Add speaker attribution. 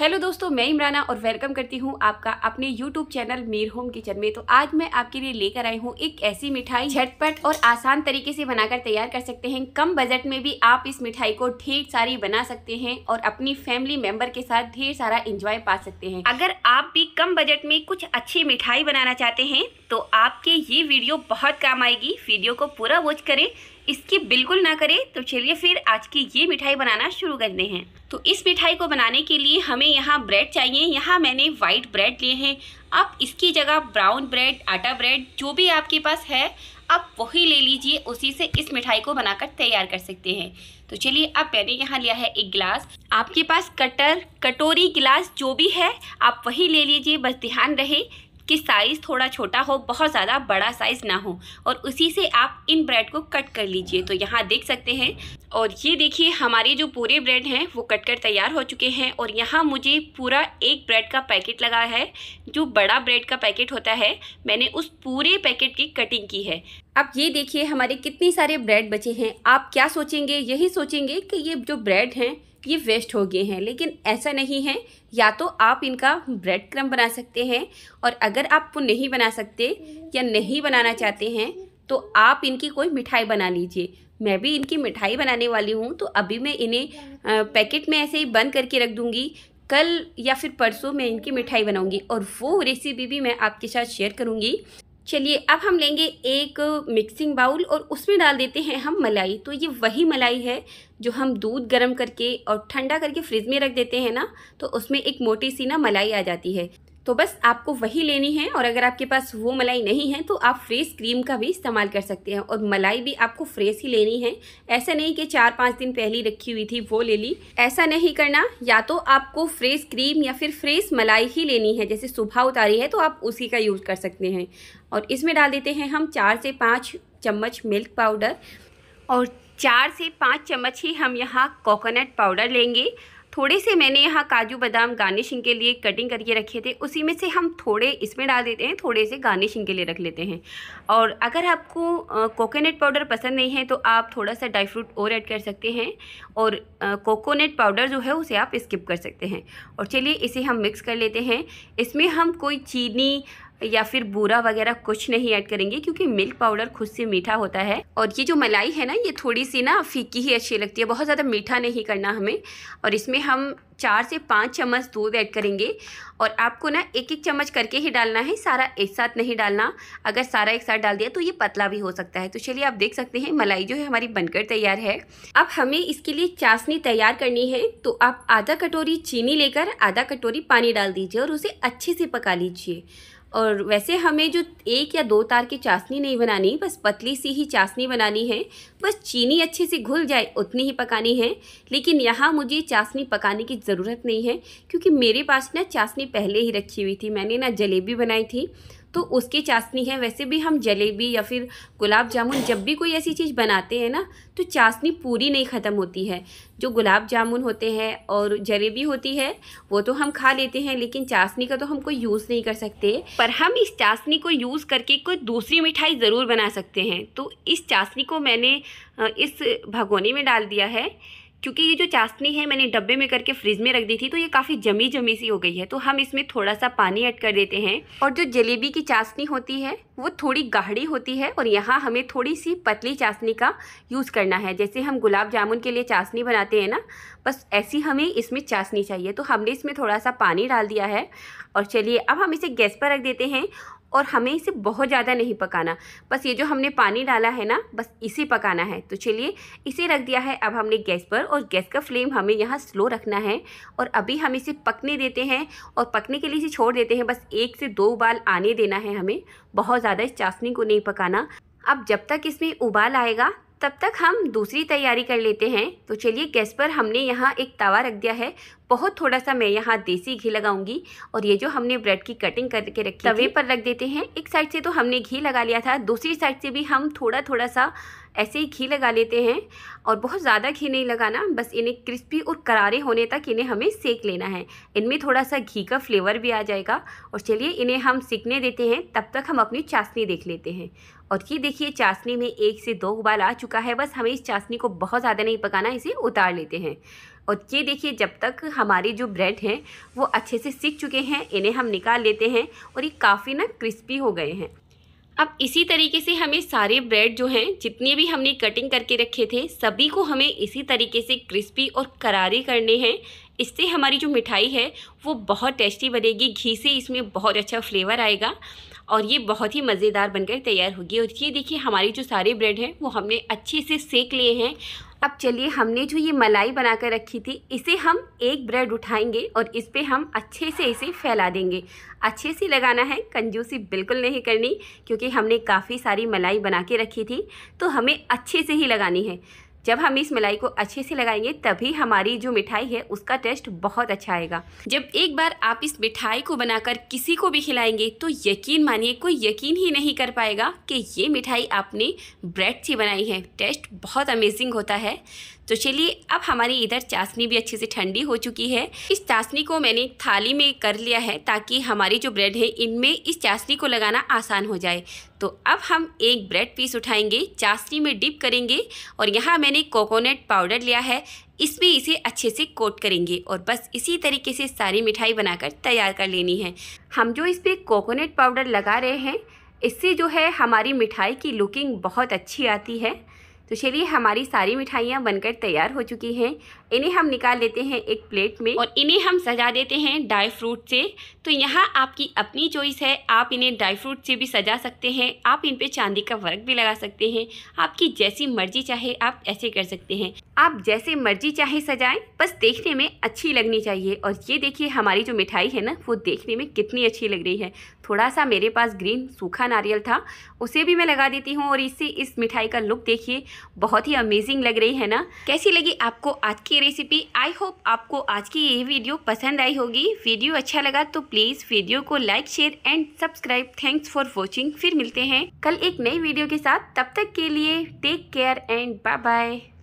Speaker 1: hello दोस्तों मैं इमराना और वेलकम करती हूँ आपका अपने यूट्यूब चैनल मेर होम किचन में तो आज मैं आपके लिए लेकर आई हूँ एक ऐसी मिठाई झटपट और आसान तरीके से बनाकर तैयार कर सकते हैं कम बजट में भी आप इस मिठाई को ढेर सारी बना सकते हैं और अपनी फैमिली मेंबर के साथ ढेर सारा इंजॉय पा सकते हैं अगर आप भी कम बजट में कुछ अच्छी मिठाई बनाना चाहते हैं तो आपके ये वीडियो बहुत काम आएगी वीडियो को पूरा वॉच करें इसकी बिल्कुल ना करें तो चलिए फिर आज की ये मिठाई बनाना शुरू करते हैं तो इस मिठाई को बनाने के लिए हमें यहाँ ब्रेड चाहिए यहाँ मैंने वाइट ब्रेड लिए हैं आप इसकी जगह ब्राउन ब्रेड आटा ब्रेड जो भी आपके पास है आप वही ले लीजिए उसी से इस मिठाई को बनाकर तैयार कर सकते हैं तो चलिए अब मैंने यहाँ लिया है एक गिलास आपके पास कटर कटोरी गिलास जो भी है आप वही ले लीजिए बस ध्यान रहे कि साइज़ थोड़ा छोटा हो बहुत ज़्यादा बड़ा साइज़ ना हो और उसी से आप इन ब्रेड को कट कर लीजिए तो यहाँ देख सकते हैं और ये देखिए हमारे जो पूरे ब्रेड हैं वो कट कर तैयार हो चुके हैं और यहाँ मुझे पूरा एक ब्रेड का पैकेट लगा है जो बड़ा ब्रेड का पैकेट होता है मैंने उस पूरे पैकेट की कटिंग की है अब ये देखिए हमारे कितने सारे ब्रेड बचे हैं आप क्या सोचेंगे यही सोचेंगे कि ये जो ब्रेड हैं ये वेस्ट हो गए हैं लेकिन ऐसा नहीं है या तो आप इनका ब्रेड क्रम बना सकते हैं और अगर आप वो नहीं बना सकते या नहीं बनाना चाहते हैं तो आप इनकी कोई मिठाई बना लीजिए मैं भी इनकी मिठाई बनाने वाली हूँ तो अभी मैं इन्हें पैकेट में ऐसे ही बंद करके रख दूँगी कल या फिर परसों मैं इनकी मिठाई बनाऊँगी और वो रेसिपी भी मैं आपके साथ शेयर करूँगी चलिए अब हम लेंगे एक मिक्सिंग बाउल और उसमें डाल देते हैं हम मलाई तो ये वही मलाई है जो हम दूध गर्म करके और ठंडा करके फ्रिज में रख देते हैं ना तो उसमें एक मोटी सी ना मलाई आ जाती है तो बस आपको वही लेनी है और अगर आपके पास वो मलाई नहीं है तो आप फ्रेश क्रीम का भी इस्तेमाल कर सकते हैं और मलाई भी आपको फ्रेश ही लेनी है ऐसा नहीं कि चार पाँच दिन पहले रखी हुई थी वो ले ली ऐसा नहीं करना या तो आपको फ्रेश क्रीम या फिर फ्रेश मलाई ही लेनी है जैसे सुबह उतारी है तो आप उसी का यूज़ कर सकते हैं और इसमें डाल देते हैं हम चार से पाँच चम्मच मिल्क पाउडर और चार से पाँच चम्मच ही हम यहाँ कोकोनट पाउडर लेंगे थोड़े से मैंने यहाँ काजू बादाम गार्निशिंग के लिए कटिंग करके रखे थे उसी में से हम थोड़े इसमें डाल देते हैं थोड़े से गार्निशिंग के लिए रख लेते हैं और अगर आपको कोकोनट पाउडर पसंद नहीं है तो आप थोड़ा सा ड्राई फ्रूट और ऐड कर सकते हैं और कोकोनट पाउडर जो है उसे आप स्किप कर सकते हैं और चलिए इसे हम मिक्स कर लेते हैं इसमें हम कोई चीनी या फिर बूरा वगैरह कुछ नहीं ऐड करेंगे क्योंकि मिल्क पाउडर खुद से मीठा होता है और ये जो मलाई है ना ये थोड़ी सी ना फीकी ही अच्छी लगती है बहुत ज़्यादा मीठा नहीं करना हमें और इसमें हम चार से पाँच चम्मच दूध ऐड करेंगे और आपको ना एक एक चम्मच करके ही डालना है सारा एक साथ नहीं डालना अगर सारा एक साथ डाल दिया तो ये पतला भी हो सकता है तो चलिए आप देख सकते हैं मलाई जो है हमारी बनकर तैयार है अब हमें इसके लिए चाशनी तैयार करनी है तो आप आधा कटोरी चीनी लेकर आधा कटोरी पानी डाल दीजिए और उसे अच्छे से पका लीजिए और वैसे हमें जो एक या दो तार की चाशनी नहीं बनानी बस पतली सी ही चाशनी बनानी है बस चीनी अच्छे से घुल जाए उतनी ही पकानी है लेकिन यहाँ मुझे चाशनी पकाने की ज़रूरत नहीं है क्योंकि मेरे पास ना चाशनी पहले ही रखी हुई थी मैंने ना जलेबी बनाई थी तो उसकी चाशनी है वैसे भी हम जलेबी या फिर गुलाब जामुन जब भी कोई ऐसी चीज़ बनाते हैं ना तो चाशनी पूरी नहीं ख़त्म होती है जो गुलाब जामुन होते हैं और जलेबी होती है वो तो हम खा लेते हैं लेकिन चाशनी का तो हम कोई यूज़ नहीं कर सकते पर हम इस चाशनी को यूज़ करके कोई दूसरी मिठाई ज़रूर बना सकते हैं तो इस चाशनी को मैंने इस भगोने में डाल दिया है क्योंकि ये जो चाशनी है मैंने डब्बे में करके फ्रिज में रख दी थी तो ये काफ़ी जमी जमी सी हो गई है तो हम इसमें थोड़ा सा पानी ऐड कर देते हैं और जो जलेबी की चाशनी होती है वो थोड़ी गाढ़ी होती है और यहाँ हमें थोड़ी सी पतली चाशनी का यूज़ करना है जैसे हम गुलाब जामुन के लिए चाशनी बनाते हैं ना बस ऐसी हमें इसमें चाशनी चाहिए तो हमने इसमें थोड़ा सा पानी डाल दिया है और चलिए अब हम इसे गैस पर रख देते हैं और हमें इसे बहुत ज़्यादा नहीं पकाना बस ये जो हमने पानी डाला है ना बस इसे पकाना है तो चलिए इसे रख दिया है अब हमने गैस पर और गैस का फ्लेम हमें यहाँ स्लो रखना है और अभी हम इसे पकने देते हैं और पकने के लिए इसे छोड़ देते हैं बस एक से दो उबाल आने देना है हमें बहुत ज़्यादा इस चाशनी को नहीं पकाना अब जब तक इसमें उबाल आएगा तब तक हम दूसरी तैयारी कर लेते हैं तो चलिए गैस पर हमने यहाँ एक तवा रख दिया है बहुत थोड़ा सा मैं यहाँ देसी घी लगाऊंगी और ये जो हमने ब्रेड की कटिंग करके रखी तवे पर रख देते हैं एक साइड से तो हमने घी लगा लिया था दूसरी साइड से भी हम थोड़ा थोड़ा सा ऐसे ही घी लगा लेते हैं और बहुत ज़्यादा घी नहीं लगाना बस इन्हें क्रिस्पी और करारे होने तक इन्हें हमें सेक लेना है इनमें थोड़ा सा घी का फ्लेवर भी आ जाएगा और चलिए इन्हें हम सीखने देते हैं तब तक हम अपनी चाशनी देख लेते हैं और ये देखिए चाशनी में एक से दो उबाल आ चुका है बस हमें इस चाशनी को बहुत ज़्यादा नहीं पकाना इसे उतार लेते हैं और ये देखिए जब तक हमारी जो ब्रेड हैं वो अच्छे से सीख चुके हैं इन्हें हम निकाल लेते हैं और ये काफ़ी ना क्रिस्पी हो गए हैं अब इसी तरीके से हमें सारे ब्रेड जो हैं जितने भी हमने कटिंग करके रखे थे सभी को हमें इसी तरीके से क्रिस्पी और करारे करने हैं इससे हमारी जो मिठाई है वो बहुत टेस्टी बनेगी घी से इसमें बहुत अच्छा फ्लेवर आएगा और ये बहुत ही मज़ेदार बनकर तैयार होगी और ये देखिए हमारी जो सारे ब्रेड हैं वो हमने अच्छे से सेक लिए हैं अब चलिए हमने जो ये मलाई बना कर रखी थी इसे हम एक ब्रेड उठाएंगे और इस पर हम अच्छे से इसे फैला देंगे अच्छे से लगाना है कंजूसी बिल्कुल नहीं करनी क्योंकि हमने काफ़ी सारी मलाई बना के रखी थी तो हमें अच्छे से ही लगानी है जब हम इस मलाई को अच्छे से लगाएंगे तभी हमारी जो मिठाई है उसका टेस्ट बहुत अच्छा आएगा जब एक बार आप इस मिठाई को बनाकर किसी को भी खिलाएंगे तो यकीन मानिए कोई यकीन ही नहीं कर पाएगा कि ये मिठाई आपने ब्रेड से बनाई है टेस्ट बहुत अमेजिंग होता है तो चलिए अब हमारी इधर चाशनी भी अच्छे से ठंडी हो चुकी है इस चाशनी को मैंने थाली में कर लिया है ताकि हमारी जो ब्रेड है इनमें इस चाशनी को लगाना आसान हो जाए तो अब हम एक ब्रेड पीस उठाएंगे चाशनी में डिप करेंगे और यहाँ मैंने मैंने कोकोनट पाउडर लिया है इसमें इसे अच्छे से कोट करेंगे और बस इसी तरीके से सारी मिठाई बनाकर तैयार कर लेनी है हम जो इस पर कोकोनट पाउडर लगा रहे हैं इससे जो है हमारी मिठाई की लुकिंग बहुत अच्छी आती है तो चलिए हमारी सारी मिठाइयाँ बनकर तैयार हो चुकी हैं इन्हें हम निकाल लेते हैं एक प्लेट में और इन्हें हम सजा देते हैं ड्राई फ्रूट से तो यहाँ आपकी अपनी चॉइस है आप इन्हें ड्राई फ्रूट से भी सजा सकते हैं आप इन पर चांदी का वर्क भी लगा सकते हैं आपकी जैसी मर्जी चाहे आप ऐसे कर सकते हैं आप जैसे मर्जी चाहे सजाएं बस देखने में अच्छी लगनी चाहिए और ये देखिए हमारी जो मिठाई है ना वो देखने में कितनी अच्छी लग रही है थोड़ा सा मेरे पास ग्रीन सूखा नारियल था उसे भी मैं लगा देती हूँ और इससे इस मिठाई का लुक देखिए बहुत ही अमेजिंग लग रही है ना कैसी लगी आपको आज की रेसिपी आई होप आपको आज की ये वीडियो पसंद आई होगी वीडियो अच्छा लगा तो प्लीज़ वीडियो को like share and subscribe thanks for watching फिर मिलते हैं कल एक नई वीडियो के साथ तब तक के लिए take care and bye bye